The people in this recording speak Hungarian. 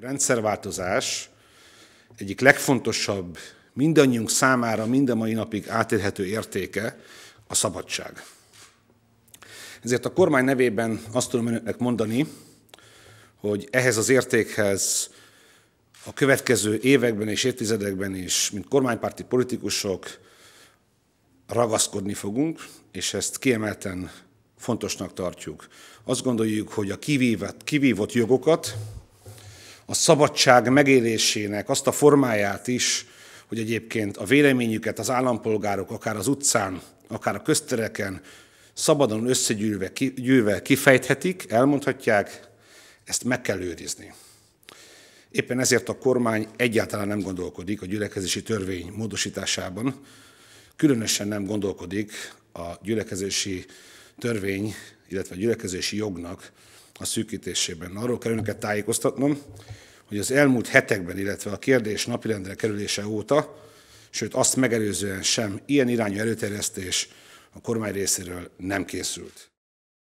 rendszerváltozás egyik legfontosabb, mindannyiunk számára mind a mai napig átérhető értéke a szabadság. Ezért a kormány nevében azt tudom önöknek mondani, hogy ehhez az értékhez a következő években és évtizedekben is, mint kormánypárti politikusok ragaszkodni fogunk, és ezt kiemelten fontosnak tartjuk. Azt gondoljuk, hogy a kivívott, kivívott jogokat, a szabadság megélésének azt a formáját is, hogy egyébként a véleményüket az állampolgárok akár az utcán, akár a köztereken szabadon összegyűlve gyűlve kifejthetik, elmondhatják, ezt meg kell őrizni. Éppen ezért a kormány egyáltalán nem gondolkodik a gyülekezési törvény módosításában, különösen nem gondolkodik a gyülekezési törvény, illetve gyülekezési jognak a szűkítésében. Arról kell önöket tájékoztatnom, hogy az elmúlt hetekben, illetve a kérdés napirendre kerülése óta, sőt azt megelőzően sem ilyen irányú előterjesztés a kormány részéről nem készült.